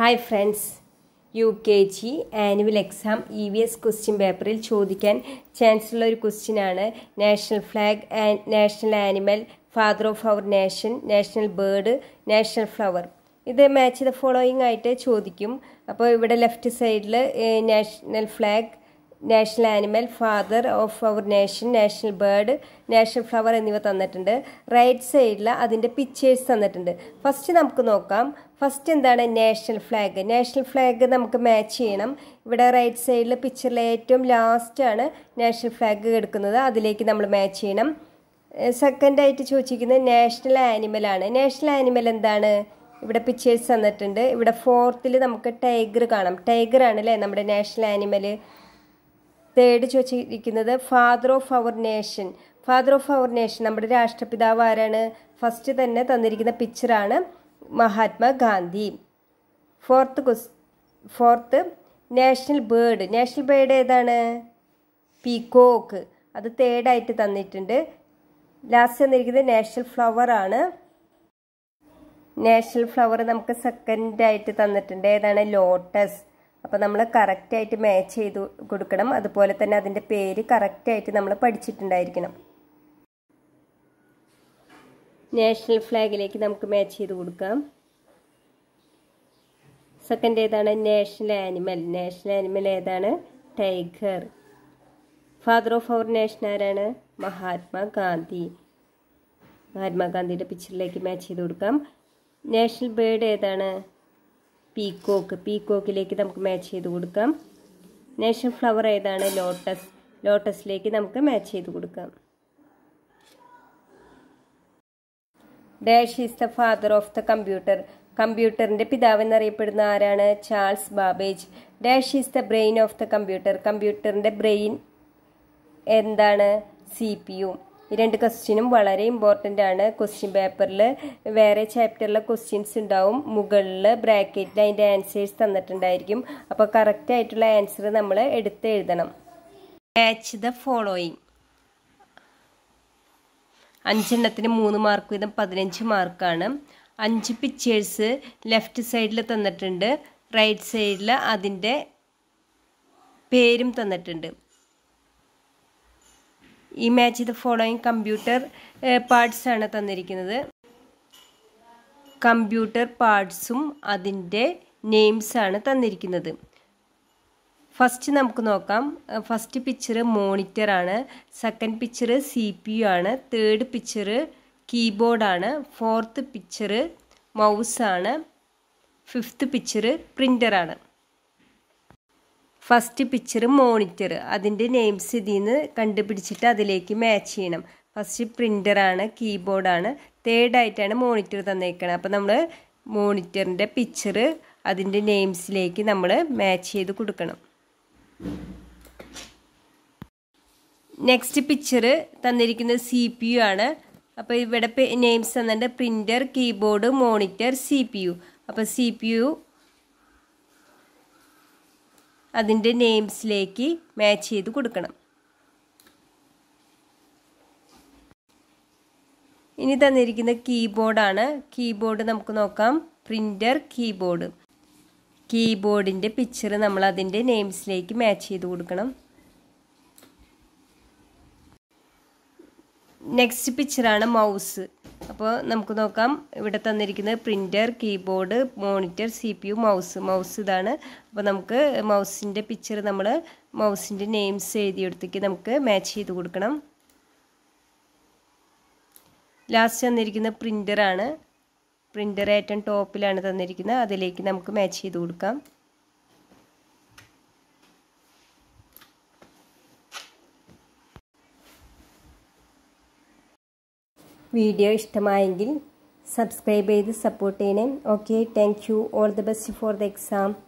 hi friends U K G annual exam E V S question പേപ്പറിൽ ചോദിക്കാൻ chance ഉള്ള ഒരു ക്വസ്റ്റ്യനാണ് national flag and national animal father of our nation national bird national flower ഇത് match the following ആയിട്ട് ചോദിക്കും അപ്പോൾ ഇവിടെ ലെഫ്റ്റ് സൈഡിൽ national flag national animal father of our nation national bird national flower എന്നിവ തന്നിട്ടുണ്ട് റൈറ്റ് സൈഡിൽ അതിൻ്റെ പിക്ചേഴ്സ് തന്നിട്ടുണ്ട് ഫസ്റ്റ് നമുക്ക് നോക്കാം ഫസ്റ്റ് എന്താണ് നാഷണൽ ഫ്ലാഗ് നാഷണൽ ഫ്ലാഗ് നമുക്ക് മാച്ച് ചെയ്യണം ഇവിടെ റൈറ്റ് സൈഡിൽ പിക്ചറിൽ ഏറ്റവും ലാസ്റ്റാണ് നാഷണൽ ഫ്ലാഗ് എടുക്കുന്നത് അതിലേക്ക് നമ്മൾ മാച്ച് ചെയ്യണം സെക്കൻഡായിട്ട് ചോദിച്ചിരിക്കുന്നത് നാഷണൽ ആനിമലാണ് നാഷണൽ ആനിമൽ എന്താണ് ഇവിടെ പിക്ചേഴ്സ് തന്നിട്ടുണ്ട് ഇവിടെ ഫോർത്തിൽ നമുക്ക് ടൈഗർ കാണാം ടൈഗർ ആണല്ലേ നമ്മുടെ നാഷണൽ ആനിമൽ തേർഡ് ചോദിച്ചിരിക്കുന്നത് father of our nation father of our nation നമ്മുടെ രാഷ്ട്രപിതാവ് ആരാണ് ഫസ്റ്റ് തന്നെ തന്നിരിക്കുന്ന പിക്ചറാണ് മഹാത്മാഗാന്ധി ഫോർത്ത് ക്വസ് fourth national bird national bird ഏതാണ് പീകോക്ക് അത് തേർഡായിട്ട് തന്നിട്ടുണ്ട് ലാസ്റ്റ് തന്നിരിക്കുന്നത് നാഷണൽ ഫ്ലവർ ആണ് നാഷണൽ ഫ്ലവർ നമുക്ക് സെക്കൻഡായിട്ട് തന്നിട്ടുണ്ട് ഏതാണ് ലോട്ടസ് അപ്പോൾ നമ്മൾ കറക്റ്റായിട്ട് മാച്ച് ചെയ്ത് കൊടുക്കണം അതുപോലെ തന്നെ അതിൻ്റെ പേര് കറക്റ്റായിട്ട് നമ്മൾ പഠിച്ചിട്ടുണ്ടായിരിക്കണം നാഷണൽ ഫ്ലാഗിലേക്ക് നമുക്ക് മാച്ച് ചെയ്ത് കൊടുക്കാം സെക്കൻഡ് ഏതാണ് നാഷണൽ ആനിമൽ നാഷണൽ ആനിമൽ ഏതാണ് tiger father of our nation ആരാണ് മഹാത്മാഗാന്ധി മഹാത്മാഗാന്ധിയുടെ പിക്ചറിലേക്ക് മാച്ച് ചെയ്ത് കൊടുക്കാം നാഷണൽ ബേർഡ് ഏതാണ് പീക്കോക്ക് പീക്കോക്കിലേക്ക് നമുക്ക് മാച്ച് ചെയ്ത് കൊടുക്കാം നാഷണൽ ഫ്ലവർ ഏതാണ് ലോട്ടസ് ലോട്ടസിലേക്ക് നമുക്ക് മാച്ച് ചെയ്ത് കൊടുക്കാം dash is the father of the computer കമ്പ്യൂട്ടറിന്റെ പിതാവ് എന്നറിയപ്പെടുന്ന ആരാണ് Charles Babbage dash is the brain of the computer കമ്പ്യൂട്ടറിന്റെ ബ്രെയിൻ എന്താണ് സി പി യു ഈ രണ്ട് ക്വസ്റ്റ്യനും വളരെ ഇമ്പോർട്ടൻ്റ് ആണ് ക്വസ്റ്റ്യൻ പേപ്പറിൽ വേറെ ചാപ്റ്ററിലെ ക്വസ്റ്റ്യൻസ് ഉണ്ടാവും മുകളിൽ ബ്രാക്കറ്റിൽ അതിൻ്റെ ആൻസേഴ്സ് തന്നിട്ടുണ്ടായിരിക്കും അപ്പോൾ കറക്റ്റ് ആയിട്ടുള്ള ആൻസർ നമ്മൾ എടുത്ത് എഴുതണം ക്യാച്ച് ദ ഫോളോയിങ് അഞ്ചെണ്ണത്തിന് മൂന്ന് മാർക്ക് വീതം പതിനഞ്ച് മാർക്കാണ് അഞ്ച് പിക്ചേഴ്സ് ലെഫ്റ്റ് സൈഡിൽ തന്നിട്ടുണ്ട് റൈറ്റ് സൈഡിൽ അതിൻ്റെ പേരും തന്നിട്ടുണ്ട് ഈ match the following computer parts ആണ് തന്നിരിക്കുന്നത് കമ്പ്യൂട്ടർ പാർട്സും അതിൻ്റെ നെയിംസ് ആണ് തന്നിരിക്കുന്നത് ഫസ്റ്റ് നമുക്ക് നോക്കാം ഫസ്റ്റ് പിക്ചർ മോണിറ്റർ ആണ് second picture C P U ആണ് തേർഡ് പിക്ചർ കീബോർഡാണ് ഫോർത്ത് പിക്ചർ മൗസാണ് ഫിഫ്ത്ത് പിക്ചർ പ്രിൻ്ററാണ് ഫസ്റ്റ് പിക്ചർ മോണിറ്റർ അതിൻ്റെ നെയിംസ് ഇതിൽ നിന്ന് കണ്ടുപിടിച്ചിട്ട് അതിലേക്ക് മാച്ച് ചെയ്യണം ഫസ്റ്റ് പ്രിൻ്ററാണ് കീബോർഡാണ് ആയിട്ടാണ് മോണിറ്റർ തന്നേക്കണത് അപ്പോൾ നമ്മൾ മോണിറ്ററിൻ്റെ പിക്ചർ അതിൻ്റെ നെയിംസിലേക്ക് നമ്മൾ മാച്ച് ചെയ്ത് കൊടുക്കണം നെക്സ്റ്റ് പിക്ചർ തന്നിരിക്കുന്നത് സി പി യു ആണ് അപ്പോൾ ഇവിടെ നെയിംസ് തന്നിട്ട് printer keyboard monitor C P U അപ്പോൾ സി പി യു അതിൻ്റെ നെയിംസിലേക്ക് മാച്ച് ചെയ്ത് കൊടുക്കണം ഇനി തന്നിരിക്കുന്ന കീബോർഡാണ് കീബോർഡ് നമുക്ക് നോക്കാം പ്രിൻറ്റർ കീബോർഡ് കീബോർഡിൻ്റെ പിക്ചർ നമ്മൾ അതിൻ്റെ നെയിംസിലേക്ക് മാച്ച് ചെയ്ത് കൊടുക്കണം നെക്സ്റ്റ് പിക്ചറാണ് മൗസ് അപ്പോൾ നമുക്ക് നോക്കാം ഇവിടെ തന്നിരിക്കുന്നത് printer keyboard monitor C P U mouse mouse ഇതാണ് അപ്പോൾ നമുക്ക് മൗസിൻ്റെ പിക്ചർ നമ്മൾ മൗസിൻ്റെ നെയിംസ് എഴുതിയെടുത്തേക്ക് നമുക്ക് മാച്ച് ചെയ്ത് കൊടുക്കണം ലാസ്റ്റ് തന്നിരിക്കുന്ന പ്രിൻ്ററാണ് പ്രിൻ്റർ ഏറ്റവും ടോപ്പിലാണ് തന്നിരിക്കുന്നത് അതിലേക്ക് നമുക്ക് മാച്ച് ചെയ്ത് കൊടുക്കാം വീഡിയോ ഇഷ്ടമായെങ്കിൽ സബ്സ്ക്രൈബ് ചെയ്ത് സപ്പോർട്ട് ചെയ്യണേ okay thank you all the best for the exam